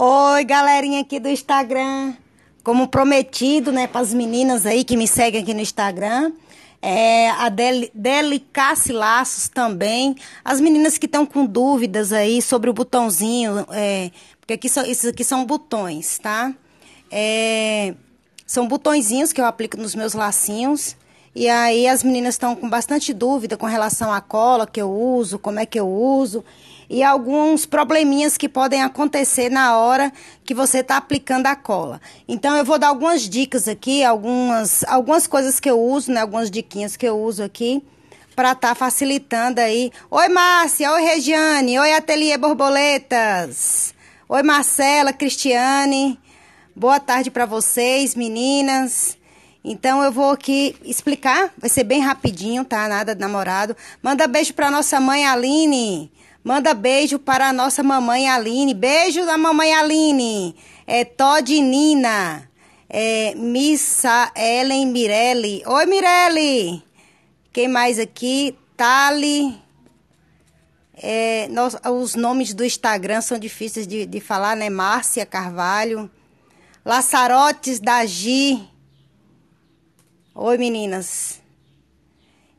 Oi, galerinha aqui do Instagram. Como prometido, né, para as meninas aí que me seguem aqui no Instagram, é, a Del Delicace Laços também. As meninas que estão com dúvidas aí sobre o botãozinho, é, porque aqui são, esses aqui são botões, tá? É, são botõezinhos que eu aplico nos meus lacinhos. E aí as meninas estão com bastante dúvida com relação à cola que eu uso, como é que eu uso e alguns probleminhas que podem acontecer na hora que você está aplicando a cola. Então, eu vou dar algumas dicas aqui, algumas, algumas coisas que eu uso, né? Algumas diquinhas que eu uso aqui para estar tá facilitando aí. Oi, Márcia. Oi, Regiane. Oi, Ateliê Borboletas. Oi, Marcela, Cristiane. Boa tarde para vocês, meninas. Então eu vou aqui explicar, vai ser bem rapidinho, tá? Nada de namorado. Manda beijo para nossa mãe Aline. Manda beijo para a nossa mamãe Aline. Beijo da mamãe Aline. É Nina. É Missa Ellen Mirelli. Oi, Mirelli. Quem mais aqui? Tali. É, nós, os nomes do Instagram são difíceis de, de falar, né? Márcia Carvalho. Laçarotes da Gi. Oi, meninas.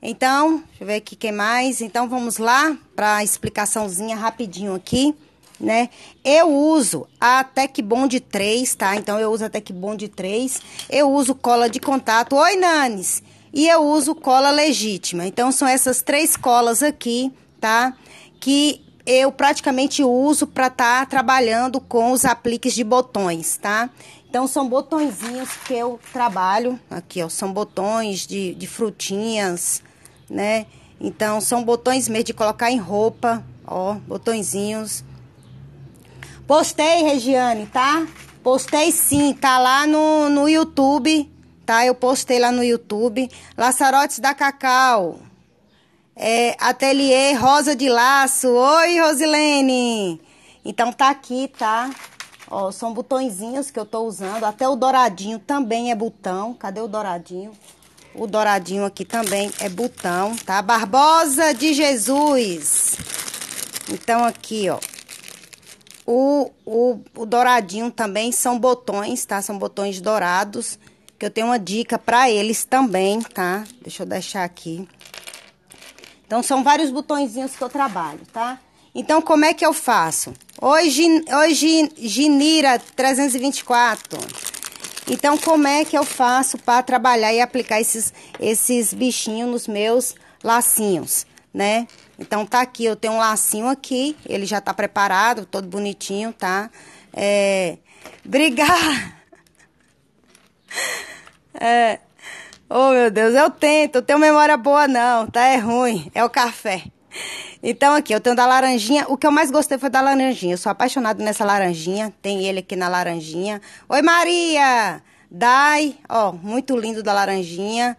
Então, deixa eu ver aqui quem mais. Então, vamos lá para a explicaçãozinha rapidinho aqui, né? Eu uso a Techbond 3, tá? Então, eu uso a Techbond 3. Eu uso cola de contato. Oi, Nanes! E eu uso cola legítima. Então, são essas três colas aqui, tá? Que eu praticamente uso para estar tá trabalhando com os apliques de botões, tá? Então, são botõezinhos que eu trabalho aqui, ó. São botões de, de frutinhas, né? Então, são botões mesmo de colocar em roupa, ó, botõezinhos. Postei, Regiane, tá? Postei sim, tá lá no, no YouTube, tá? Eu postei lá no YouTube. Laçarotes da Cacau. É, ateliê Rosa de Laço. Oi, Rosilene! Então tá aqui, tá? Ó, são botõezinhos que eu tô usando. Até o douradinho também é botão. Cadê o douradinho? O douradinho aqui também é botão, tá? Barbosa de Jesus. Então, aqui, ó. O, o, o douradinho também são botões, tá? São botões dourados. Que eu tenho uma dica pra eles também, tá? Deixa eu deixar aqui. Então, são vários botõezinhos que eu trabalho, tá? Então, como é que eu faço? Hoje, hoje Ginira 324. Então, como é que eu faço para trabalhar e aplicar esses, esses bichinhos nos meus lacinhos, né? Então, tá aqui, eu tenho um lacinho aqui, ele já tá preparado, todo bonitinho, tá? É, Obrigada! É... Oh, meu Deus, eu tento, eu tenho memória boa não, tá? É ruim, é o café. Então, aqui, eu tenho da laranjinha. O que eu mais gostei foi da laranjinha. Eu sou apaixonada nessa laranjinha. Tem ele aqui na laranjinha. Oi, Maria! Dai, ó, muito lindo da laranjinha.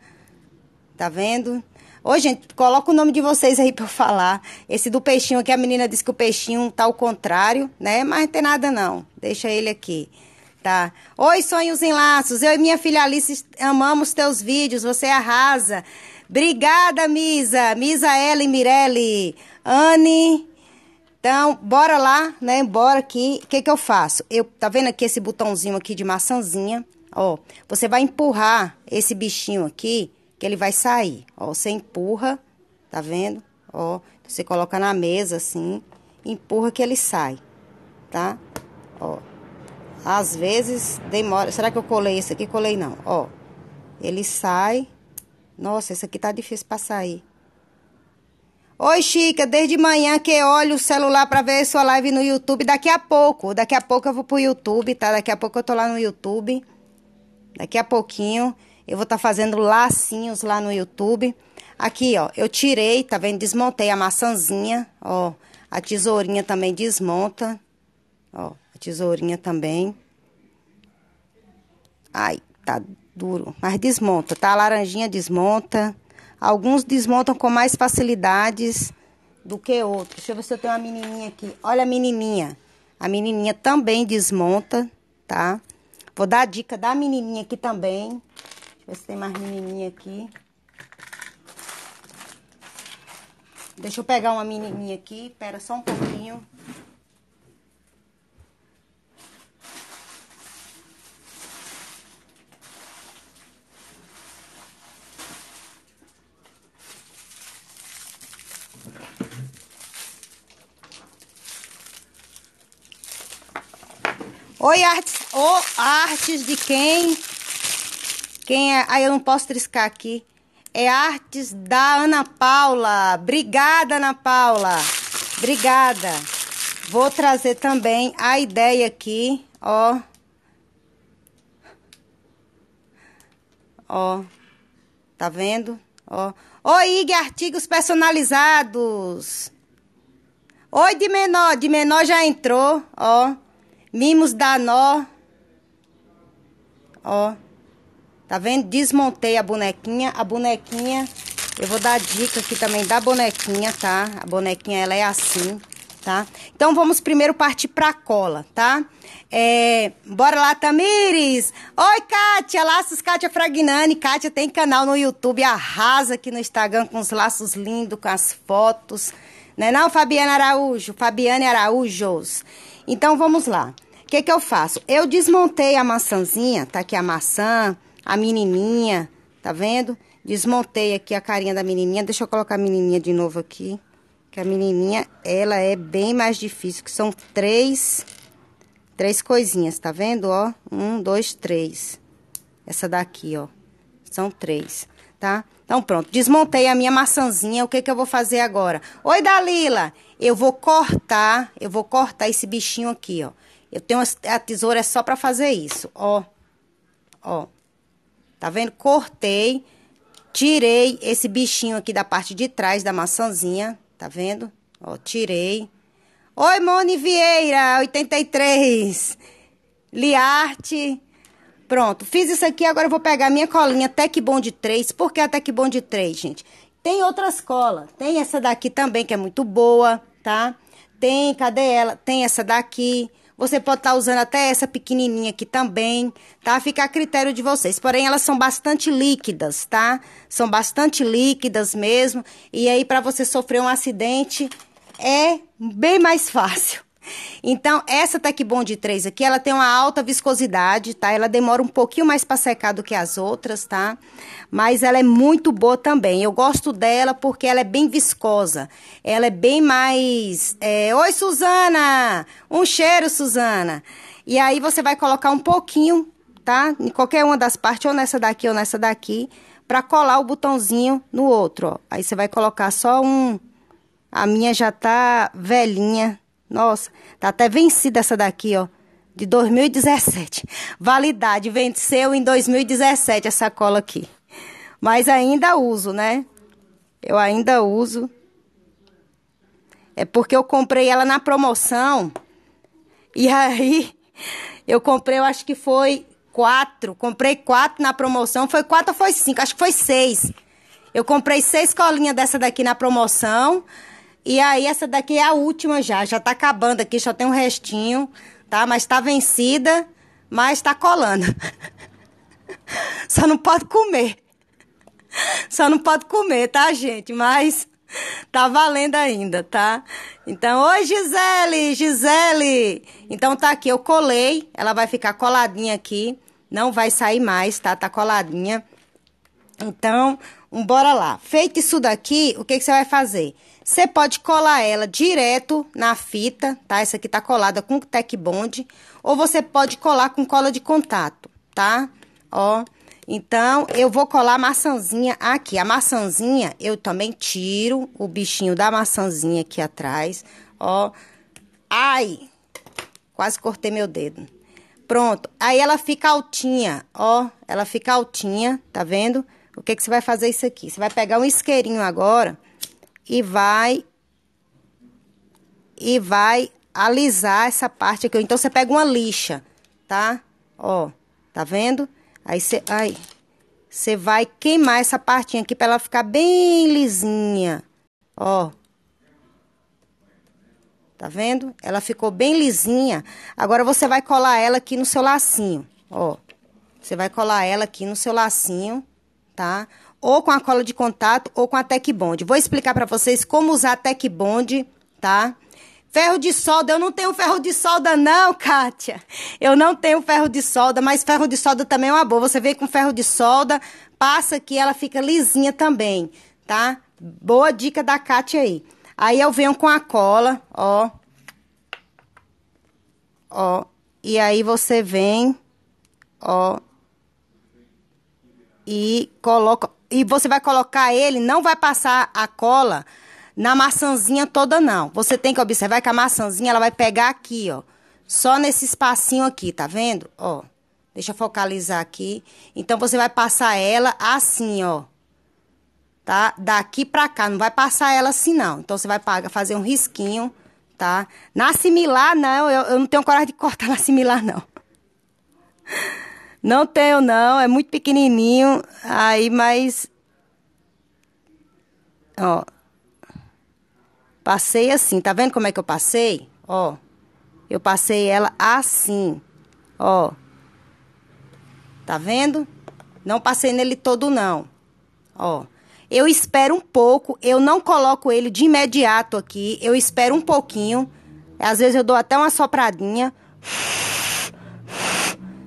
Tá vendo? Ô, gente, coloca o nome de vocês aí pra eu falar. Esse do peixinho aqui, a menina disse que o peixinho tá ao contrário, né? Mas não tem nada, não. Deixa ele aqui. Tá. Oi, Sonhos em Laços. Eu e minha filha Alice amamos teus vídeos. Você arrasa. Obrigada, Misa. Misa Ellen Mirelli. Anne. Então, bora lá, né? Bora aqui. O que, que eu faço? Eu, tá vendo aqui esse botãozinho aqui de maçãzinha? Ó, você vai empurrar esse bichinho aqui, que ele vai sair. Ó, você empurra, tá vendo? Ó, você coloca na mesa assim, empurra que ele sai, tá? Ó. Às vezes demora. Será que eu colei esse aqui? Colei não. Ó. Ele sai, nossa, essa aqui tá difícil para sair. Oi, Chica, desde manhã que olho o celular para ver sua live no YouTube. Daqui a pouco, daqui a pouco eu vou pro YouTube, tá? Daqui a pouco eu tô lá no YouTube. Daqui a pouquinho eu vou estar tá fazendo lacinhos lá no YouTube. Aqui, ó, eu tirei, tá vendo? Desmontei a maçãzinha, ó. A tesourinha também desmonta. Ó, a tesourinha também. Ai, tá duro, mas desmonta, tá? A laranjinha desmonta. Alguns desmontam com mais facilidades do que outros. Deixa eu ver se eu tenho uma menininha aqui. Olha a menininha. A menininha também desmonta, tá? Vou dar a dica da menininha aqui também. Deixa eu ver se tem mais menininha aqui. Deixa eu pegar uma menininha aqui. Pera só um pouquinho. Oi, artes, oh, artes de quem? Quem é? Aí ah, eu não posso triscar aqui. É artes da Ana Paula. Obrigada, Ana Paula. Obrigada. Vou trazer também a ideia aqui, ó. Ó. Tá vendo? Ó. Oi, IG Artigos Personalizados. Oi, de menor. De menor já entrou, ó. Mimos da nó. Ó. Tá vendo? Desmontei a bonequinha. A bonequinha, eu vou dar dica aqui também da bonequinha, tá? A bonequinha, ela é assim, tá? Então, vamos primeiro partir pra cola, tá? É, bora lá, Tamires! Oi, Kátia! Laços Kátia Fragnani. Kátia tem canal no YouTube, arrasa aqui no Instagram com os laços lindos, com as fotos, não é não, Fabiana Araújo? Fabiane Araújos. Então, vamos lá. O que, que eu faço? Eu desmontei a maçãzinha, tá aqui a maçã, a menininha, tá vendo? Desmontei aqui a carinha da menininha. Deixa eu colocar a menininha de novo aqui. Que a menininha, ela é bem mais difícil, que são três, três coisinhas, tá vendo? Ó, um, dois, três. Essa daqui, ó, são três tá? Então pronto, desmontei a minha maçãzinha, o que que eu vou fazer agora? Oi, Dalila, eu vou cortar, eu vou cortar esse bichinho aqui, ó. Eu tenho a tesoura é só para fazer isso, ó. Ó. Tá vendo? Cortei, tirei esse bichinho aqui da parte de trás da maçãzinha, tá vendo? Ó, tirei. Oi, Moni Vieira, 83. Liarte Pronto, fiz isso aqui, agora eu vou pegar minha colinha Tec Bond 3. Por que a Tec Bond 3, gente? Tem outras colas. Tem essa daqui também, que é muito boa, tá? Tem, cadê ela? Tem essa daqui. Você pode estar tá usando até essa pequenininha aqui também, tá? Fica a critério de vocês. Porém, elas são bastante líquidas, tá? São bastante líquidas mesmo. E aí, para você sofrer um acidente, é bem mais fácil. Então, essa Tec Bond 3 aqui, ela tem uma alta viscosidade, tá? Ela demora um pouquinho mais para secar do que as outras, tá? Mas ela é muito boa também. Eu gosto dela porque ela é bem viscosa. Ela é bem mais... É... Oi, Suzana! Um cheiro, Suzana! E aí, você vai colocar um pouquinho, tá? Em qualquer uma das partes, ou nessa daqui ou nessa daqui, para colar o botãozinho no outro, ó. Aí, você vai colocar só um... A minha já tá velhinha, nossa, tá até vencida essa daqui, ó. De 2017. Validade, venceu em 2017 essa cola aqui. Mas ainda uso, né? Eu ainda uso. É porque eu comprei ela na promoção. E aí, eu comprei, eu acho que foi quatro. Comprei quatro na promoção. Foi quatro ou foi cinco? Acho que foi seis. Eu comprei seis colinhas dessa daqui na promoção. E aí essa daqui é a última já, já tá acabando aqui, só tem um restinho, tá? Mas tá vencida, mas tá colando. Só não pode comer. Só não pode comer, tá, gente? Mas tá valendo ainda, tá? Então, oi Gisele, Gisele. Então tá aqui, eu colei, ela vai ficar coladinha aqui, não vai sair mais, tá? Tá coladinha. Então, um, então, bora lá. Feito isso daqui, o que, que você vai fazer? Você pode colar ela direto na fita, tá? Essa aqui tá colada com tech bond. Ou você pode colar com cola de contato, tá? Ó. Então, eu vou colar a maçãzinha aqui. A maçãzinha, eu também tiro o bichinho da maçãzinha aqui atrás. Ó. Ai! Quase cortei meu dedo. Pronto. Aí ela fica altinha, ó. Ela fica altinha, tá vendo? Tá vendo? O que, que você vai fazer isso aqui? Você vai pegar um isqueirinho agora e vai e vai alisar essa parte aqui. Então, você pega uma lixa, tá? Ó, tá vendo? Aí você, aí, você vai queimar essa partinha aqui para ela ficar bem lisinha. Ó. Tá vendo? Ela ficou bem lisinha. Agora, você vai colar ela aqui no seu lacinho, ó. Você vai colar ela aqui no seu lacinho tá? Ou com a cola de contato ou com a Tech Bond. Vou explicar para vocês como usar a Tech Bond, tá? Ferro de solda, eu não tenho ferro de solda não, Kátia. Eu não tenho ferro de solda, mas ferro de solda também é uma boa. Você vem com ferro de solda, passa aqui, ela fica lisinha também, tá? Boa dica da Kátia aí. Aí eu venho com a cola, ó. Ó. E aí você vem, ó e coloca e você vai colocar ele, não vai passar a cola na maçãzinha toda não. Você tem que observar que a maçãzinha ela vai pegar aqui, ó, só nesse espacinho aqui, tá vendo? Ó. Deixa eu focalizar aqui. Então você vai passar ela assim, ó. Tá? Daqui pra cá, não vai passar ela assim não. Então você vai fazer um risquinho, tá? Na similar não, eu, eu não tenho coragem de cortar na similar não. Não tenho, não, é muito pequenininho. Aí, mas. Ó. Passei assim, tá vendo como é que eu passei? Ó. Eu passei ela assim. Ó. Tá vendo? Não passei nele todo, não. Ó. Eu espero um pouco, eu não coloco ele de imediato aqui, eu espero um pouquinho. Às vezes eu dou até uma sopradinha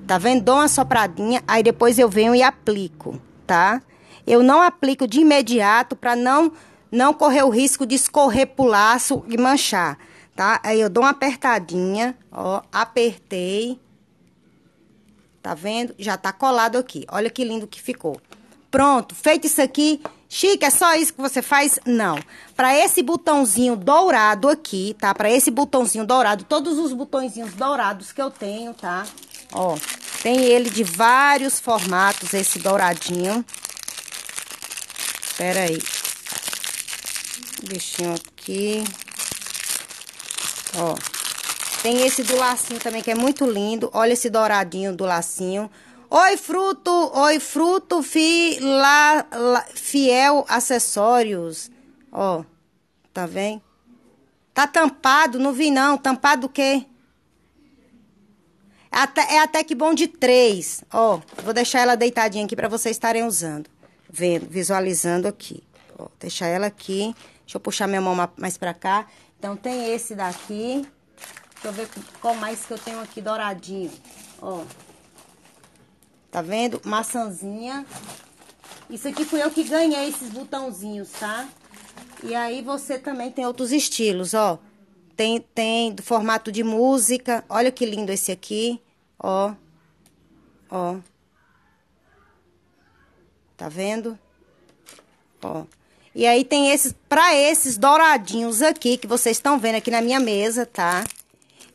tá vendo? Dou uma sopradinha, aí depois eu venho e aplico, tá? Eu não aplico de imediato para não não correr o risco de escorrer pro laço e manchar, tá? Aí eu dou uma apertadinha, ó, apertei. Tá vendo? Já tá colado aqui. Olha que lindo que ficou. Pronto, feito isso aqui, Chique, é só isso que você faz? Não. Para esse botãozinho dourado aqui, tá? Para esse botãozinho dourado, todos os botõezinhos dourados que eu tenho, tá? Ó, tem ele de vários formatos, esse douradinho. Pera aí. Bichinho aqui. Ó. Tem esse do lacinho também, que é muito lindo. Olha esse douradinho do lacinho. Oi, fruto! Oi, fruto fi, la, la, fiel acessórios. Ó, tá vendo? Tá tampado, não vi não. Tampado o quê? É até que bom de três. Ó, vou deixar ela deitadinha aqui para vocês estarem usando. Vendo, visualizando aqui. Ó, deixar ela aqui. Deixa eu puxar minha mão mais para cá. Então, tem esse daqui. Deixa eu ver qual mais que eu tenho aqui douradinho. Ó. Tá vendo? Maçãzinha. Isso aqui fui eu que ganhei esses botãozinhos, tá? E aí, você também tem outros estilos, ó. Tem, tem do formato de música. Olha que lindo esse aqui. Ó. Ó. Tá vendo? Ó. E aí tem esses, para esses douradinhos aqui que vocês estão vendo aqui na minha mesa, tá?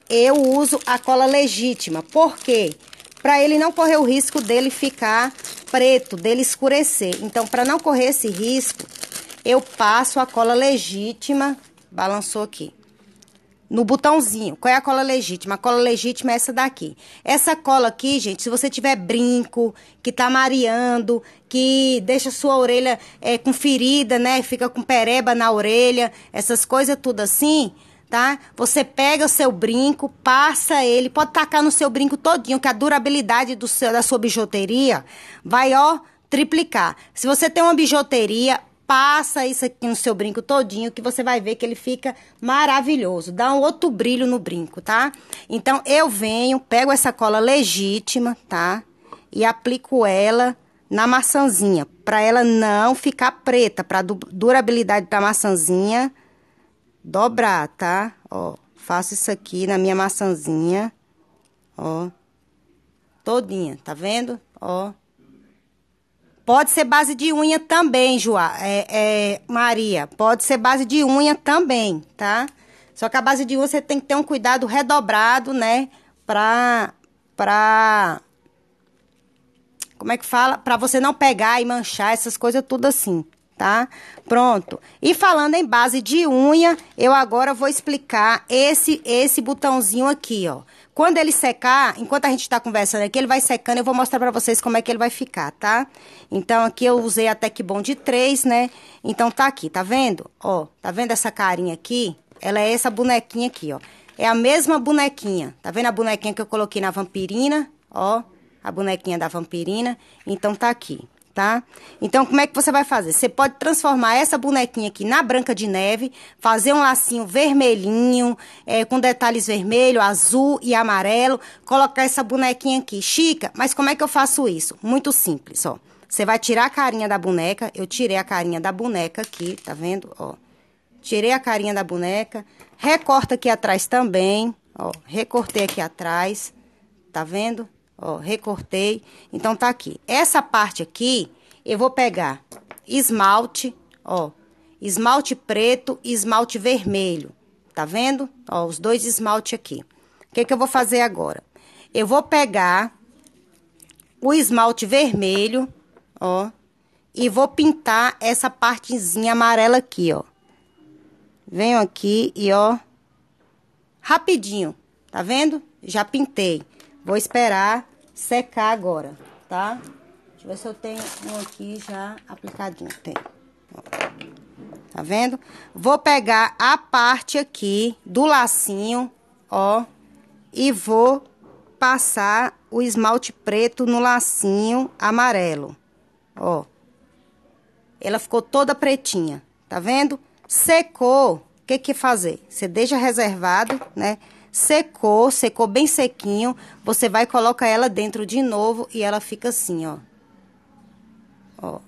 Eu uso a cola legítima. Por quê? Para ele não correr o risco dele ficar preto, dele escurecer. Então, para não correr esse risco, eu passo a cola legítima. Balançou aqui no botãozinho. Qual é a cola legítima? A cola legítima é essa daqui. Essa cola aqui, gente, se você tiver brinco, que tá mareando, que deixa sua orelha é, com ferida, né? Fica com pereba na orelha, essas coisas tudo assim, tá? Você pega o seu brinco, passa ele, pode tacar no seu brinco todinho, que a durabilidade do seu, da sua bijuteria vai, ó, triplicar. Se você tem uma bijuteria, passa isso aqui no seu brinco todinho que você vai ver que ele fica maravilhoso. Dá um outro brilho no brinco, tá? Então, eu venho, pego essa cola legítima, tá? E aplico ela na maçãzinha, para ela não ficar preta, para durabilidade da maçãzinha dobrar, tá? Ó, faço isso aqui na minha maçãzinha, ó, todinha, tá vendo? Ó, Pode ser base de unha também, Joá, é, é, Maria. Pode ser base de unha também, tá? Só que a base de unha você tem que ter um cuidado redobrado, né? Pra. pra como é que fala? Para você não pegar e manchar essas coisas tudo assim, tá? Pronto. E falando em base de unha, eu agora vou explicar esse esse botãozinho aqui, ó. Quando ele secar, enquanto a gente está conversando aqui, ele vai secando, eu vou mostrar para vocês como é que ele vai ficar, tá? Então, aqui eu usei a Tec Bom de 3, né? Então, tá aqui, tá vendo? Ó, tá vendo essa carinha aqui? Ela é essa bonequinha aqui, ó. É a mesma bonequinha. Tá vendo a bonequinha que eu coloquei na vampirina? Ó, a bonequinha da vampirina. Então, tá aqui tá? Então, como é que você vai fazer? Você pode transformar essa bonequinha aqui na Branca de Neve, fazer um lacinho vermelhinho, é, com detalhes vermelho, azul e amarelo, colocar essa bonequinha aqui. Chica, mas como é que eu faço isso? Muito simples, ó. Você vai tirar a carinha da boneca, eu tirei a carinha da boneca aqui, tá vendo? Ó, tirei a carinha da boneca, recorta aqui atrás também, ó, recortei aqui atrás, tá vendo? Ó, recortei. Então, tá aqui. Essa parte aqui, eu vou pegar esmalte, ó. Esmalte preto e esmalte vermelho. Tá vendo? Ó, os dois esmalte aqui. O que, que eu vou fazer agora? Eu vou pegar o esmalte vermelho, ó. E vou pintar essa partezinha amarela aqui, ó. Venho aqui e, ó. Rapidinho, tá vendo? Já pintei. Vou esperar secar agora, tá? Deixa eu ver se eu tenho um aqui já aplicadinho. Tem. Tá vendo? Vou pegar a parte aqui do lacinho, ó, e vou passar o esmalte preto no lacinho amarelo, ó. Ela ficou toda pretinha, tá vendo? Secou, o que que fazer? Você deixa reservado, né? Secou, secou bem sequinho. Você vai colocar ela dentro de novo e ela fica assim, ó. Ó.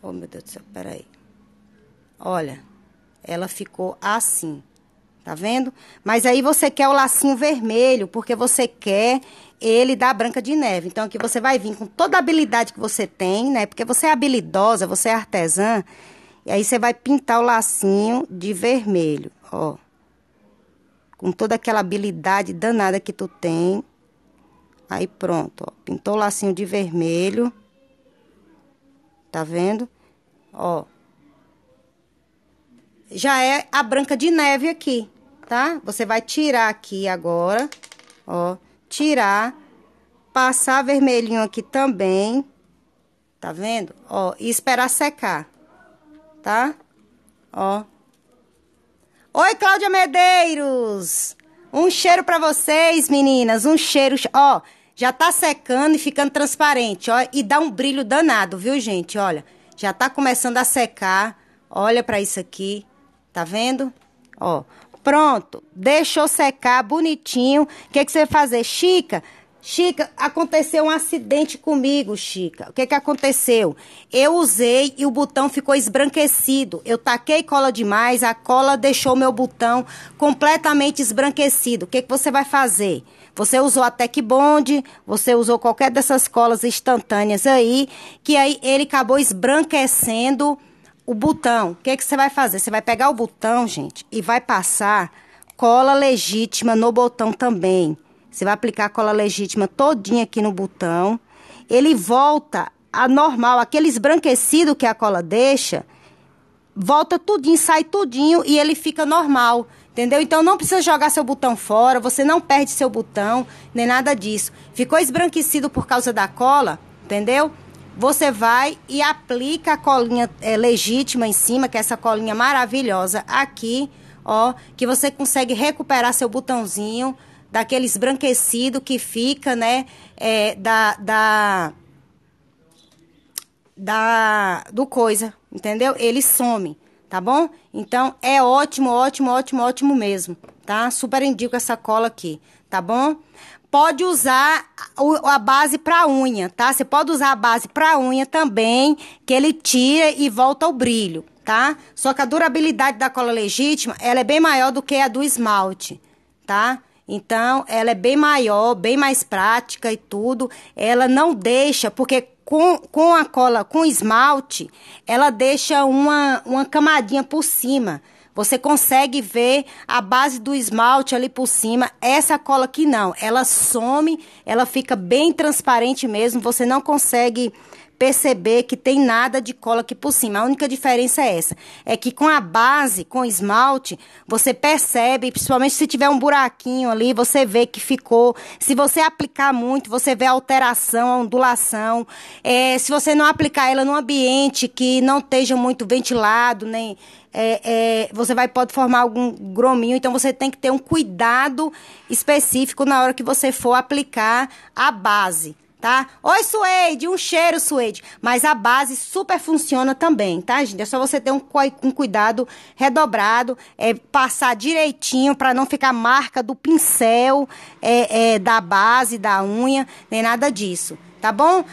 Oh, meu Deus do céu, peraí. Olha, ela ficou assim. Tá vendo? Mas aí você quer o lacinho vermelho, porque você quer ele da Branca de Neve. Então, aqui você vai vir com toda a habilidade que você tem, né? Porque você é habilidosa, você é artesã. E aí, você vai pintar o lacinho de vermelho, ó com toda aquela habilidade danada que tu tem. Aí pronto, ó, pintou o lacinho de vermelho. Tá vendo? Ó. Já é a branca de neve aqui, tá? Você vai tirar aqui agora, ó, tirar, passar vermelhinho aqui também. Tá vendo? Ó, e esperar secar, tá? Ó. Oi, Cláudia Medeiros! Um cheiro para vocês, meninas. Um cheiro. Ó, já tá secando e ficando transparente, ó. E dá um brilho danado, viu, gente? Olha, já tá começando a secar. Olha para isso aqui. Tá vendo? Ó, pronto. Deixou secar bonitinho. O que, que você vai fazer? Chica, Chica, aconteceu um acidente comigo, Chica. O que, que aconteceu? Eu usei e o botão ficou esbranquecido. Eu taquei cola demais, a cola deixou meu botão completamente esbranquecido. O que, que você vai fazer? Você usou a Tech Bond, você usou qualquer dessas colas instantâneas aí, que aí ele acabou esbranquecendo o botão. O que, que você vai fazer? Você vai pegar o botão, gente, e vai passar cola legítima no botão também. Você vai aplicar a cola legítima todinha aqui no botão. Ele volta a normal, aquele esbranquecido que a cola deixa, volta tudinho, sai tudinho e ele fica normal. Entendeu? Então não precisa jogar seu botão fora, você não perde seu botão, nem nada disso. Ficou esbranquecido por causa da cola, entendeu? Você vai e aplica a colinha é, legítima em cima, que é essa colinha maravilhosa aqui, ó, que você consegue recuperar seu botãozinho daquele esbranquecido que fica, né? É, da, da, da, do coisa, entendeu? Ele some, tá bom? Então, é ótimo, ótimo, ótimo, ótimo mesmo, tá? Super indico essa cola aqui, tá bom? Pode usar a base para unha, tá? Você pode usar a base para unha também, que ele tira e volta o brilho, tá? Só que a durabilidade da cola legítima, ela é bem maior do que a do esmalte, tá? Então, ela é bem maior, bem mais prática e tudo. Ela não deixa, porque com, com a cola, com esmalte, ela deixa uma, uma camadinha por cima. Você consegue ver a base do esmalte ali por cima. Essa cola aqui não, ela some, ela fica bem transparente mesmo. Você não consegue perceber que tem nada de cola aqui por cima. A única diferença é essa. É que com a base, com esmalte, você percebe, principalmente se tiver um buraquinho ali, você vê que ficou. Se você aplicar muito, você vê a alteração, a ondulação. É, se você não aplicar ela num ambiente que não esteja muito ventilado, nem é, é, você vai pode formar algum grominho, então você tem que ter um cuidado específico na hora que você for aplicar a base tá? Oi, Suede, um cheiro, Suede. Mas a base super funciona também, tá, gente? É só você ter um, um cuidado redobrado, é, passar direitinho para não ficar marca do pincel, é, é, da base, da unha, nem nada disso, tá bom?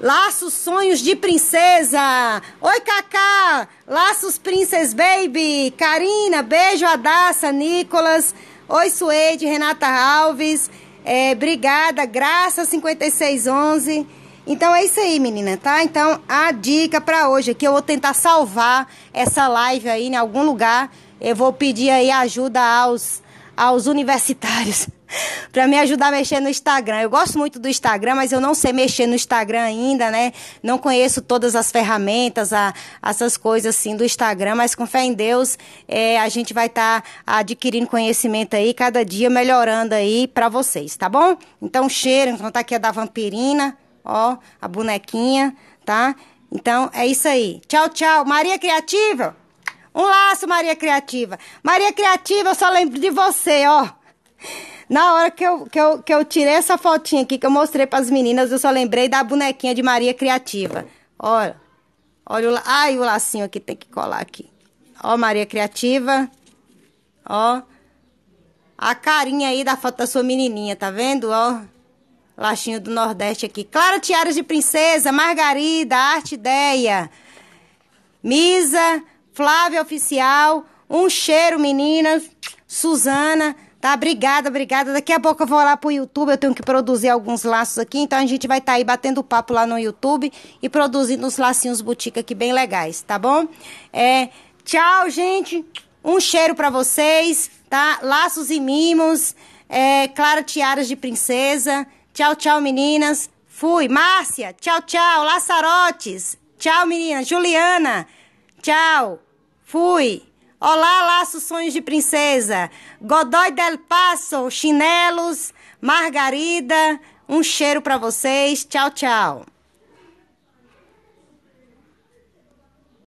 Laços Sonhos de Princesa. Oi, Cacá. Laços Princess Baby. Karina, beijo, Adaça, Nicolas. Oi, Suede, Renata Alves. É, Brigada, Graça 5611. Então é isso aí, menina, tá? Então a dica para hoje é que eu vou tentar salvar essa live aí em algum lugar. Eu vou pedir aí ajuda aos, aos universitários. para me ajudar a mexer no Instagram. Eu gosto muito do Instagram, mas eu não sei mexer no Instagram ainda, né? Não conheço todas as ferramentas, a, essas coisas assim do Instagram, mas com fé em Deus, é, a gente vai estar tá adquirindo conhecimento aí, cada dia melhorando aí para vocês, tá bom? Então, cheiro, então tá aqui a da vampirina, ó, a bonequinha, tá? Então, é isso aí. Tchau, tchau. Maria Criativa! Um laço, Maria Criativa. Maria Criativa, eu só lembro de você, ó. Na hora que eu, que eu, que eu tirei essa fotinha aqui que eu mostrei para as meninas, eu só lembrei da bonequinha de Maria Criativa. Olha, olha o, ai, o lacinho aqui tem que colar aqui. Ó, Maria Criativa. Ó. A carinha aí da foto da sua menininha, tá vendo? Ó. Lachinho do Nordeste aqui. Clara Tiaras de Princesa, Margarida, Arte Ideia. Misa, Flávia Oficial, Um Cheiro Meninas, Suzana. Tá, obrigada, obrigada. Daqui a pouco eu vou lá pro YouTube, eu tenho que produzir alguns laços aqui, então a gente vai estar tá aí batendo papo lá no YouTube e produzindo uns lacinhos boutique aqui bem legais, tá bom? É, tchau, gente. Um cheiro para vocês, tá? Laços e mimos, é, Clara Tiaras de Princesa. Tchau, tchau, meninas. Fui. Márcia, tchau, tchau. Laçarotes. Tchau, meninas. Juliana, tchau. Fui. Olá, laços, sonhos de princesa. Godoy del Paso, chinelos, margarida. Um cheiro para vocês. Tchau, tchau.